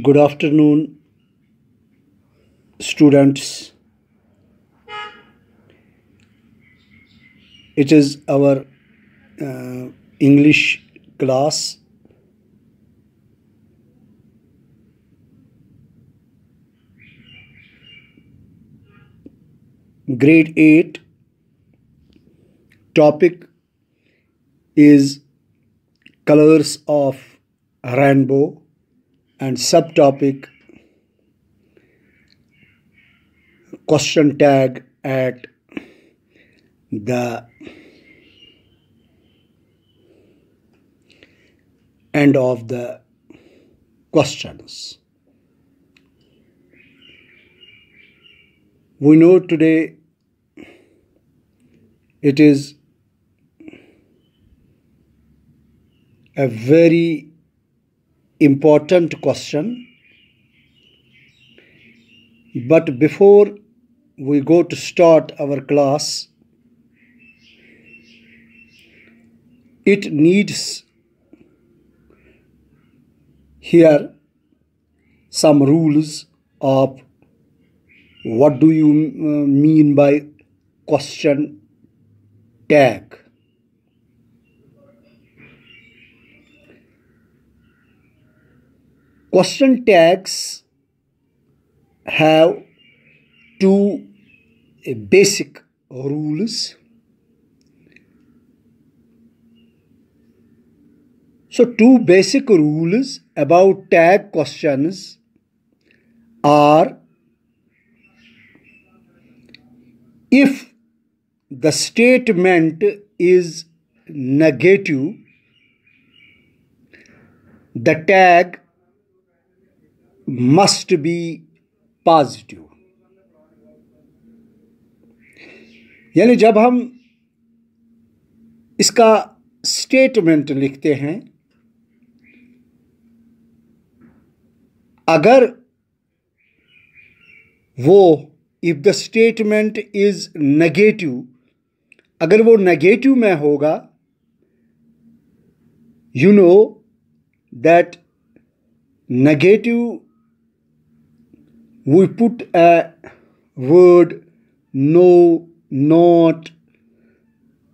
good afternoon students it is our uh, english class grade 8 topic is colors of rainbow and subtopic question tag at the end of the questions. We know today it is a very important question. But before we go to start our class, it needs here some rules of what do you uh, mean by question tag Question tags have two basic rules. So two basic rules about tag questions are if the statement is negative, the tag must be positive. यानी जब हम इसका statement लिखते हैं अगर वो if the statement is negative अगर वो नेगेटिव में होगा you know that negative we put a word no, not.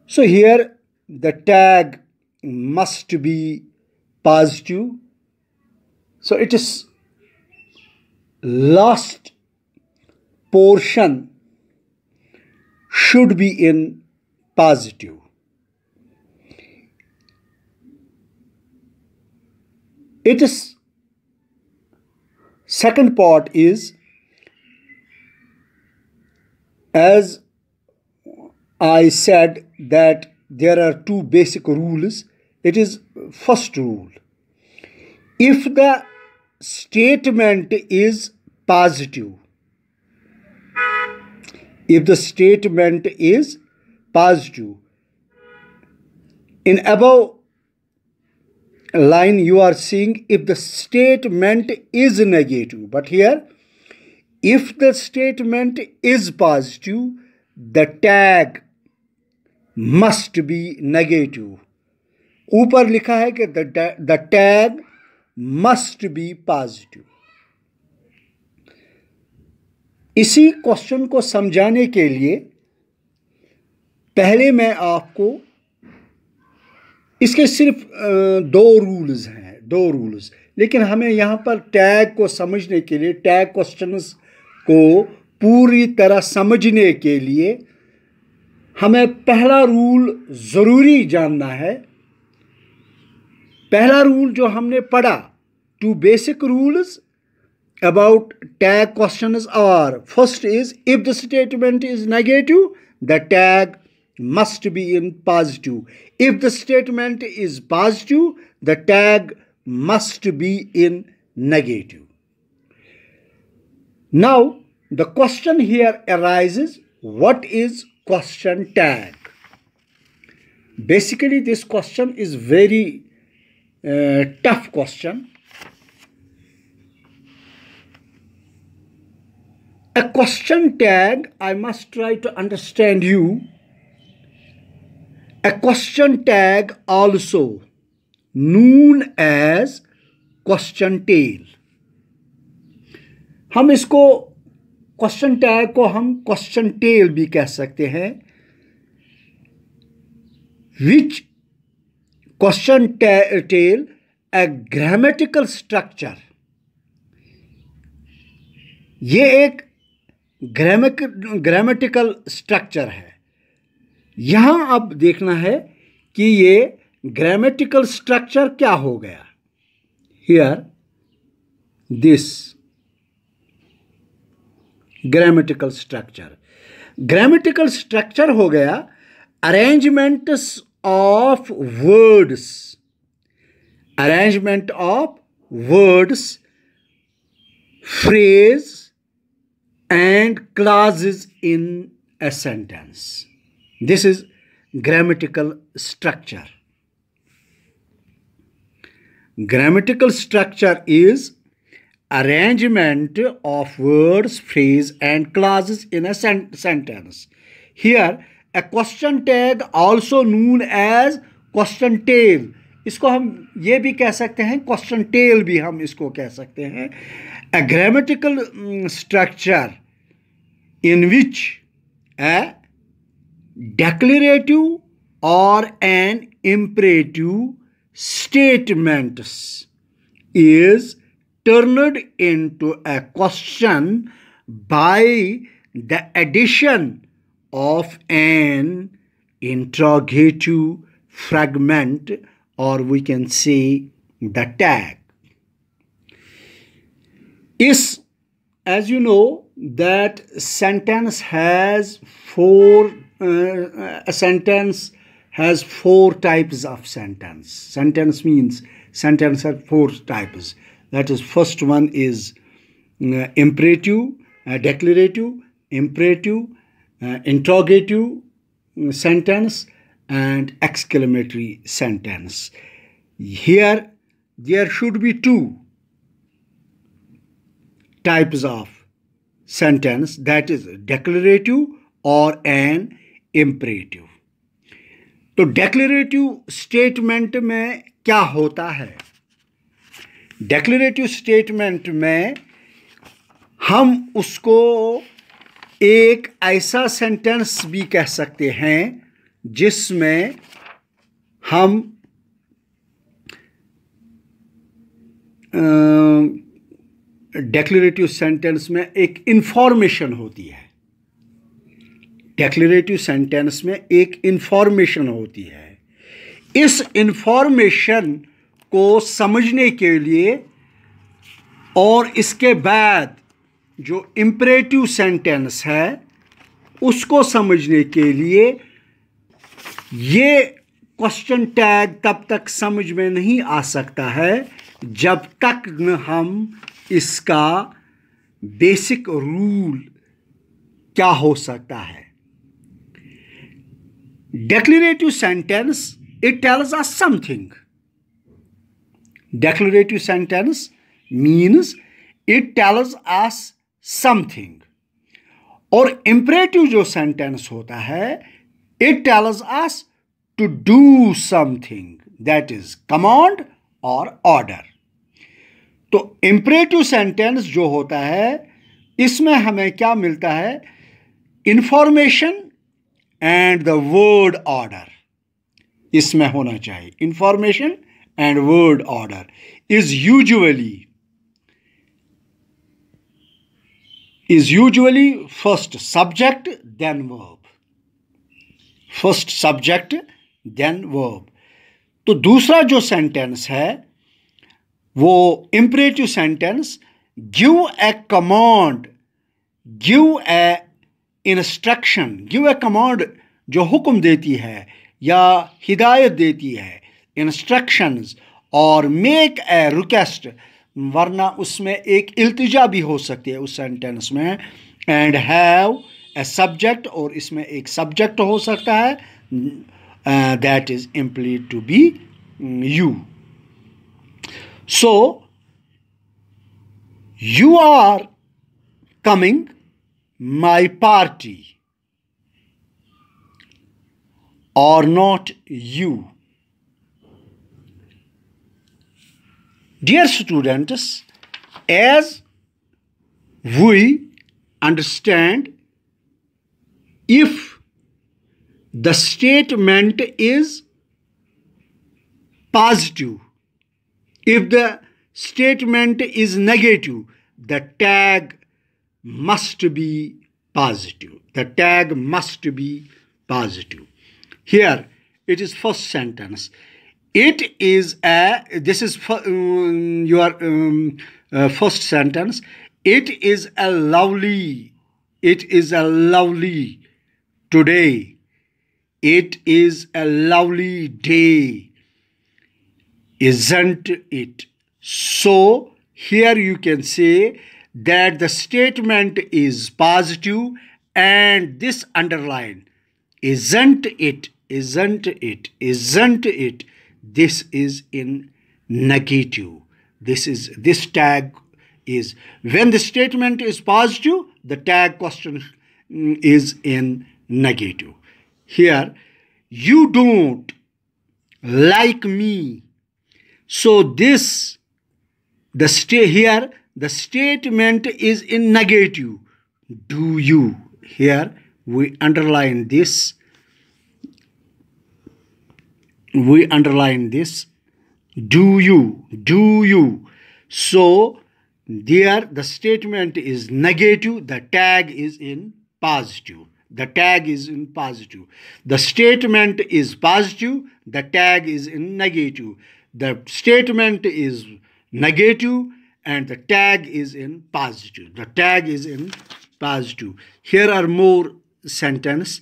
So here the tag must be positive. So it is last portion should be in positive. It is second part is as I said that there are two basic rules, it is first rule. If the statement is positive, if the statement is positive, in above line you are seeing if the statement is negative, but here if the statement is positive, the tag must be negative. ऊपर लिखा है कि the tag must be positive इसी question को समझाने के लिए पहले मैं आपको इसके सिर्फ दो रूल्स हैं दो रूल्स लेकिन हमें यहाँ पर टैग को समझने के लिए टैग क्वेश्चंस को पूरी तरह समझने के लिए हमें पहला रूल ज़रूरी जानना है पहला रूल जो हमने पढ़ा two basic rules about tag question are first is if the statement is negative the tag must be in positive if the statement is positive the tag must be in negative Now, the question here arises, what is question tag? Basically, this question is very uh, tough question. A question tag, I must try to understand you. A question tag also known as question tail. हम इसको question tag को हम question tell भी कह सकते हैं which question tell a grammatical structure ये एक ग्रामिक ग्रामेटिकल स्ट्रक्चर है यहां अब देखना है कि ये ग्रामेटिकल स्ट्रक्चर क्या हो गया here this grammatical structure grammatical structure हो गया arrangement of words arrangement of words phrase and clause in a sentence this is grammatical structure grammatical structure is arrangement of words, phrase and clauses in a sen sentence. Here, a question tag also known as question tail. इसको हम ये भी कह सकते हैं question tell भी हम इसको कह सकते हैं a grammatical structure in which a declarative or an imperative statements is turned into a question by the addition of an interrogative fragment or we can say the tag. Is as you know that sentence has four uh, a sentence has four types of sentence. Sentence means sentence has four types That is, first one is uh, imperative, uh, declarative, imperative, uh, interrogative sentence, and exclamatory sentence. Here, there should be two types of sentence that is declarative or an imperative तो declarative statement में क्या होता है declarative statement में हम उसको एक ऐसा सेंटेंस भी कह सकते हैं जिसमें हम डेक्लेटिव सेंटेंस में एक इंफॉर्मेशन होती है डेक्लेटिव सेंटेंस में एक इंफॉर्मेशन होती है इस इंफॉर्मेशन को समझने के लिए और इसके बाद जो इम्परेटिव सेंटेंस है उसको समझने के लिए ये क्वेश्चन टैग तब तक समझ में नहीं आ सकता है जब तक न हम इसका बेसिक रूल क्या हो सकता है declarative sentence it tells a something Declarative sentence means it tells us something. और इम्परेटिव जो सेंटेंस होता है it tells us to do something that is command और ऑर्डर तो इम्परेटिव सेंटेंस जो होता है इसमें हमें क्या मिलता है information and the word order इसमें होना चाहिए information and word order is usually is usually first subject then verb first subject then verb तो दूसरा जो सेंटेंस है वो imperative sentence give a command give a instruction give a command जो हुक्म देती है या हिदायत देती है इंस्ट्रक्शंस और मेक ए रिक्वेस्ट वरना उसमें एक अल्तजा भी हो सकती है उस सेंटेंस में एंड हैव ए सब्जेक्ट और इसमें एक सब्जेक्ट हो सकता है that is implied to be you so you are coming my party or not you. Dear students, as we understand, if the statement is positive, if the statement is negative, the tag must be positive. The tag must be positive. Here, it is first sentence it is a this is for, um, your um, uh, first sentence it is a lovely it is a lovely today it is a lovely day isn't it so here you can say that the statement is positive and this underline isn't it isn't it isn't it this is in negative this is this tag is when the statement is positive the tag question mm, is in negative here you don't like me so this the stay here the statement is in negative do you here we underline this we underline this do you do you so there the statement is negative the tag is in positive the tag is in positive the statement is positive the tag is in negative the statement is negative and the tag is in positive the tag is in positive here are more sentence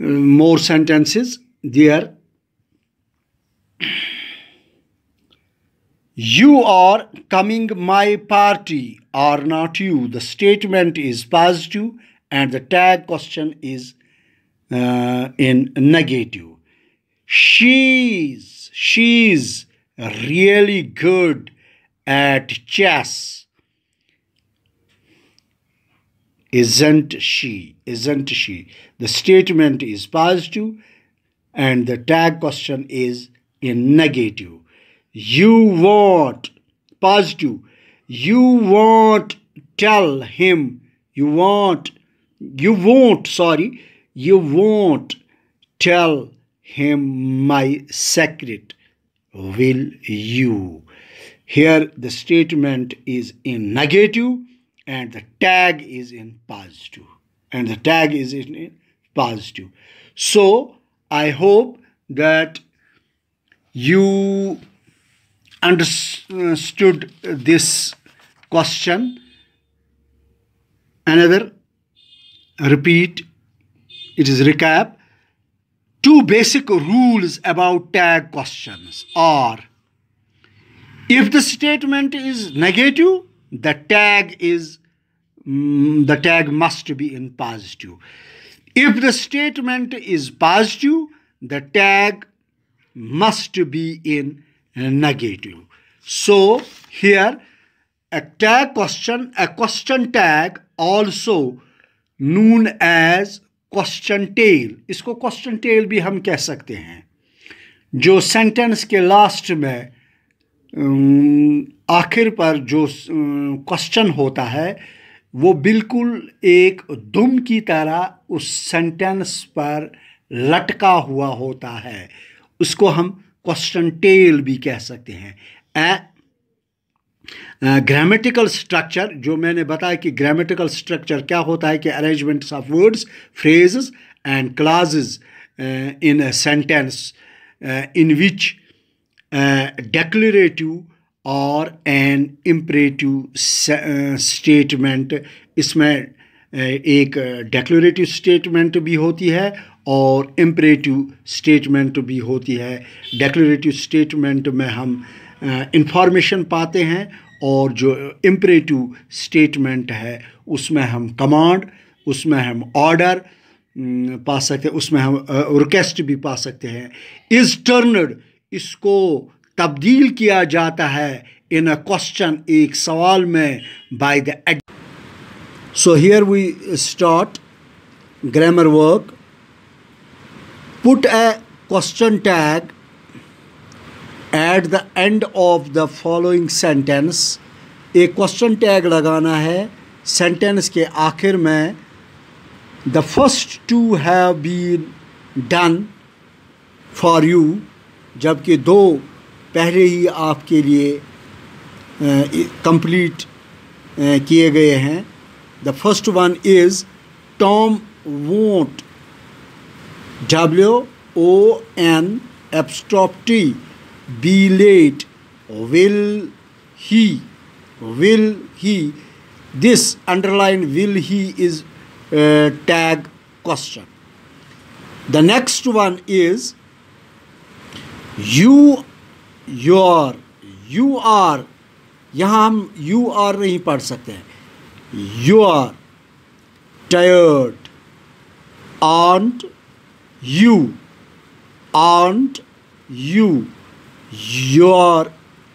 uh, more sentences there you are coming my party are not you the statement is positive and the tag question is uh, in negative she's she's really good at chess isn't she isn't she the statement is positive and the tag question is in negative. You won't, positive, you won't tell him, you won't, you won't, sorry, you won't tell him my secret, will you? Here the statement is in negative and the tag is in positive and the tag is in positive. So I hope that you understood this question. Another repeat, it is recap. Two basic rules about tag questions are if the statement is negative, the tag is mm, the tag must be in positive. If the statement is positive, the tag must be in negative. So here a tag question, a question tag also known as question tail. इसको question tail भी हम कह सकते हैं जो sentence के last में आखिर पर जो क्वेश्चन होता है वो बिल्कुल एक दुम की तरह उस सेंटेंस पर लटका हुआ होता है उसको हम क्वेश्चन टेल भी कह सकते हैं ए ग्रामेटिकल स्ट्रक्चर जो मैंने बताया कि ग्रामेटिकल स्ट्रक्चर क्या होता है कि arrangements of words phrases and clause in a sentence in which declarative और एन इम्परेटिव स्टेटमेंट इसमें uh, एक डेक्लोरेटिव स्टेटमेंट भी होती है और इम्परेटिव स्टेटमेंट भी होती है डेक्लोरेटिव स्टेटमेंट में हम इंफॉर्मेशन uh, पाते हैं और जो इम्परेटिव स्टेटमेंट है उसमें हम कमांड उसमें हम ऑर्डर mm, पा सकते हैं उसमें हम रिक्वेस्ट uh, भी पा सकते हैं इज़ टर्नड इसको तब्दील किया जाता है इन अ क्वेश्चन एक सवाल में by the end so here we start grammar work put a question tag at the end of the following sentence एक क्वेश्चन टैग लगाना है सेंटेंस के आखिर में the first two have been done for you जबकि दो पहले ही आपके लिए कंप्लीट किए गए हैं the first one is Tom won't W O N apostrophe T be late will he will he this underline will he is tag question the next one is you your you are यहाँ हम you are नहीं पढ़ सकते हैं you are tired aren't you aren't you you are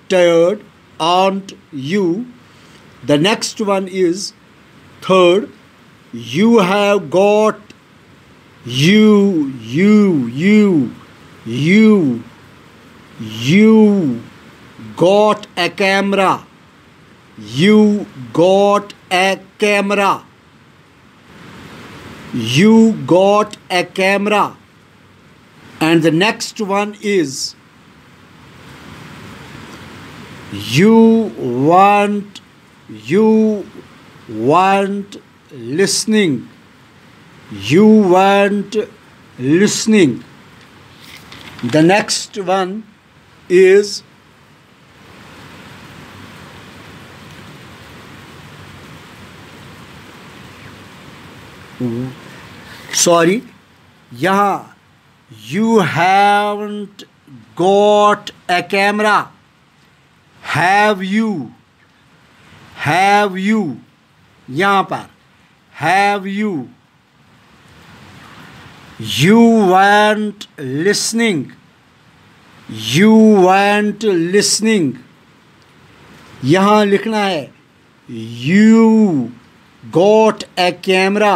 tired aren't you the next one is third you have got you you you you You got a camera. You got a camera. You got a camera. And the next one is You want, you want listening. You want listening. The next one is sorry yeah you haven't got a camera have you have you यहाँ पर have you you weren't listening you weren't listening यहाँ लिखना है you got a camera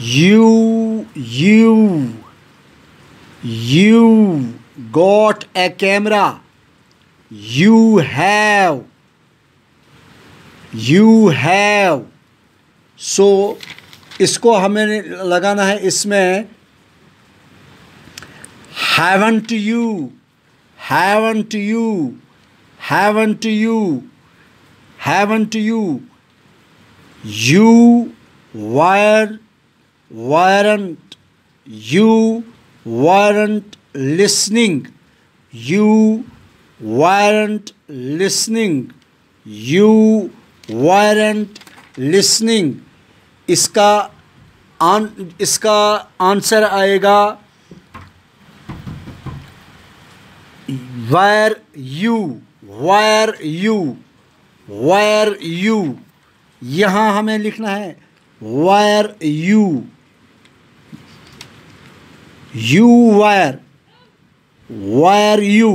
you you you got a camera you have you have so इसको हमें लगाना है इसमें haven't you haven't you haven't you haven't you you were weren't you weren't listening you weren't listening you weren't listening इसका आन इसका answer आएगा were you were you were you यहाँ हमें लिखना है wire you you were were you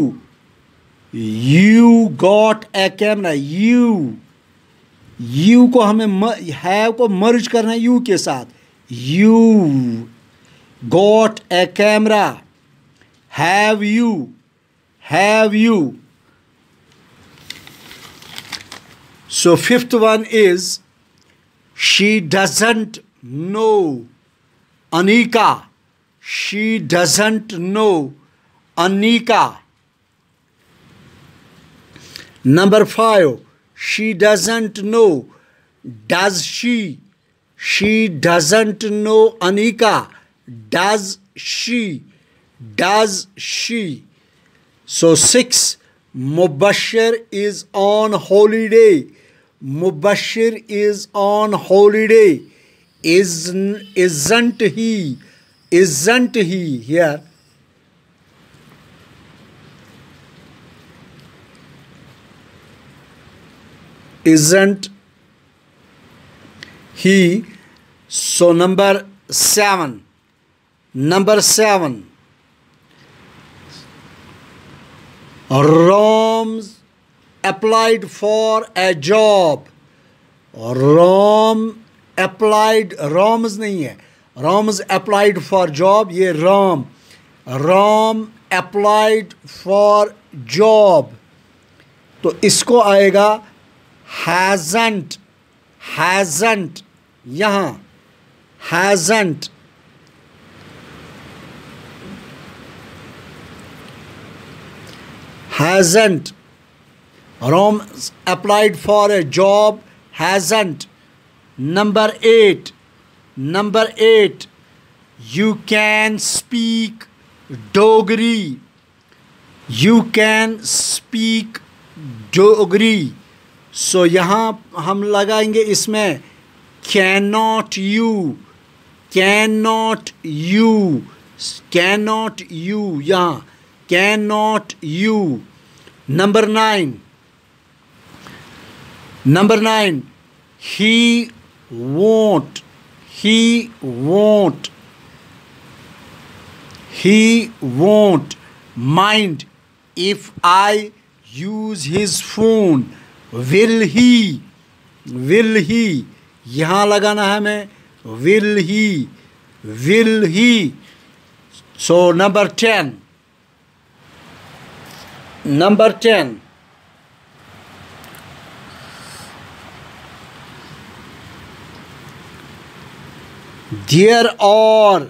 you got a camera you you को हमें हैव को मर्ज करना है यू के साथ you got a camera have you have you? So, fifth one is she doesn't know. Anika, she doesn't know. Anika. Number five, she doesn't know. Does she? She doesn't know Anika. Does she? Does she? So, six, Mubashir is on holiday. Mubashir is on holiday. Isn't, isn't he? Isn't he here? Isn't he? So, number seven. Number seven. Rams applied for a job. Ram applied Rams नहीं है Rams applied for job ये Ram Ram applied for job तो इसको आएगा hasn't hasn't यहाँ hasn't hasn't Rom applied for a job hasn't number 8 number 8 you can speak dogri you can speak dogri so so, यहाँ हम लगाएंगे इसमें can not you can not you can not you यहाँ can not you number nine number nine he won't he won't he won't mind if I use his phone will he will he यहाँ लगाना है हमें will he will he so number ten Number 10. There are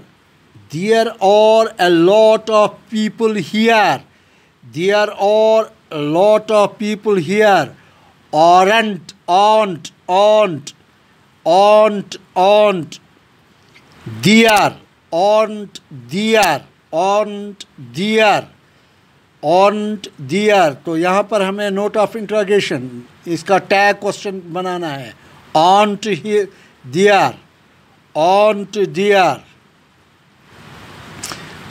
there are a lot of people here. There are a lot of people here. Aren't, aren't aren't aren't aren't There, aren't there, aren't there. ऑन there तो यहाँ पर हमें note of interrogation इसका tag question बनाना है aren't he there aren't the are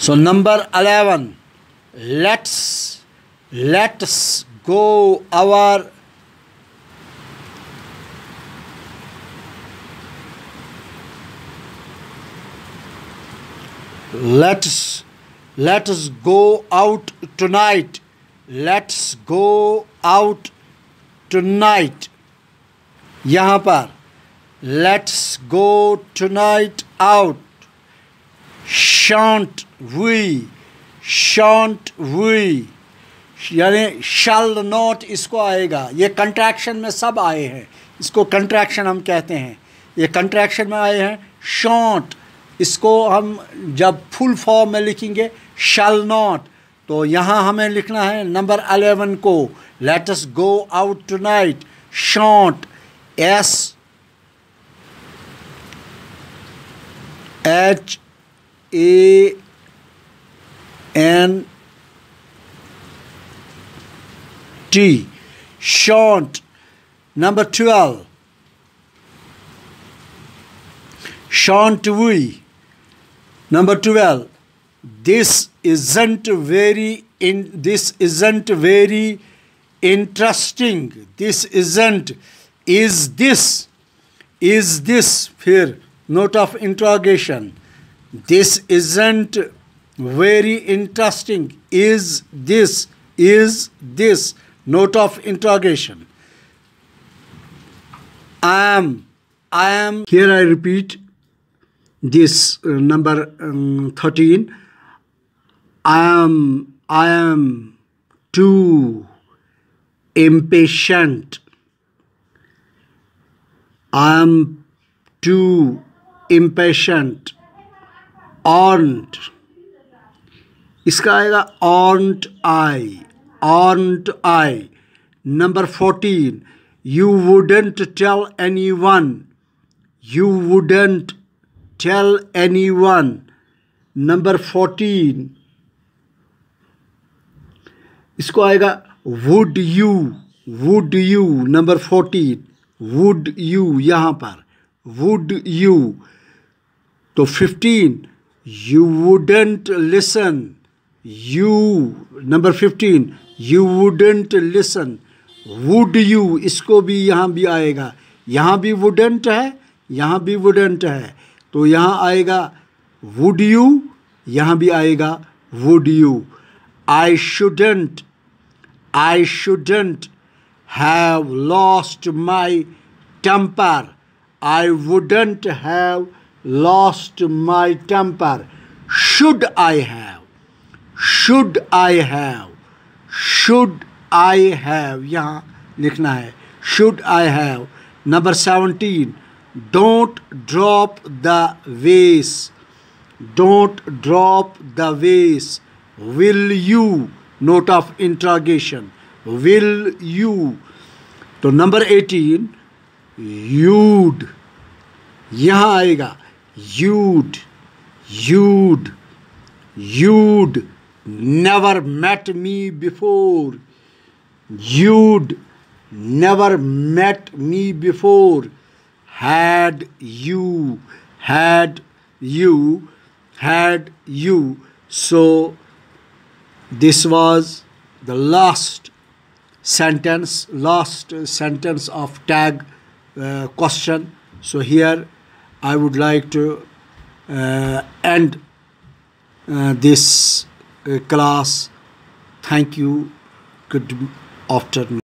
so number eleven let's let's go our let's let's go out tonight let's go out tonight यहाँ पर let's go tonight out shan't we shan't we यानी shall not इसको आएगा ये contraction में सब आए हैं इसको कंट्रैक्शन हम कहते हैं ये कंट्रैक्शन में आए हैं शॉर्ट इसको हम जब फुल फॉर्म में लिखेंगे शल नॉट तो यहाँ हमें लिखना है नंबर अलेवन को let's go out tonight shan't S H A N T shan't number twelve shan't we number twelve this isn't very in this isn't very interesting this isn't is this is this here note of interrogation this isn't very interesting is this is this note of interrogation i am i am here i repeat this uh, number um, 13 I am, I am too impatient. I am too impatient. Aren't. इसका आएगा aren't I, aren't I. Number 14. You wouldn't tell anyone. You wouldn't tell anyone. Number 14. इसको आएगा would you would you number fourteen would you यहाँ पर would you तो fifteen you wouldn't listen you number fifteen you wouldn't listen would you इसको भी यहाँ भी आएगा यहाँ भी वुडेंट है यहाँ भी वुडेंट है तो यहाँ आएगा वुड यू यहाँ भी आएगा would you I shouldn't I shouldn't have lost my temper. I wouldn't have lost my temper. Should I have? Should I have? Should I have? यहाँ लिखना है Should I have? Number 17. Don't drop the vase. Don't drop the vase. Will you? note of interrogation. Will you? तो number eighteen You'd. You'd. You'd never met me before. You'd never met me before. Had you, had you, had you. So this was the last sentence, last sentence of tag uh, question. So here I would like to uh, end uh, this uh, class. Thank you. Good afternoon.